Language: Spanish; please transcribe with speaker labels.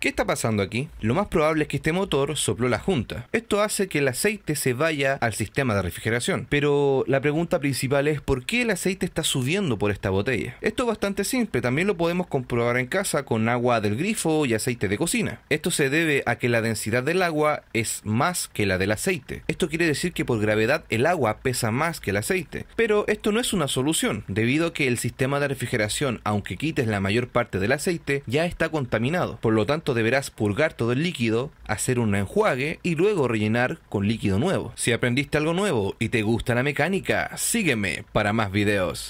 Speaker 1: ¿Qué está pasando aquí? Lo más probable es que este motor sopló la junta. Esto hace que el aceite se vaya al sistema de refrigeración. Pero la pregunta principal es ¿por qué el aceite está subiendo por esta botella? Esto es bastante simple, también lo podemos comprobar en casa con agua del grifo y aceite de cocina. Esto se debe a que la densidad del agua es más que la del aceite. Esto quiere decir que por gravedad el agua pesa más que el aceite. Pero esto no es una solución, debido a que el sistema de refrigeración, aunque quites la mayor parte del aceite, ya está contaminado. Por lo tanto, deberás purgar todo el líquido, hacer un enjuague y luego rellenar con líquido nuevo. Si aprendiste algo nuevo y te gusta la mecánica, sígueme para más videos.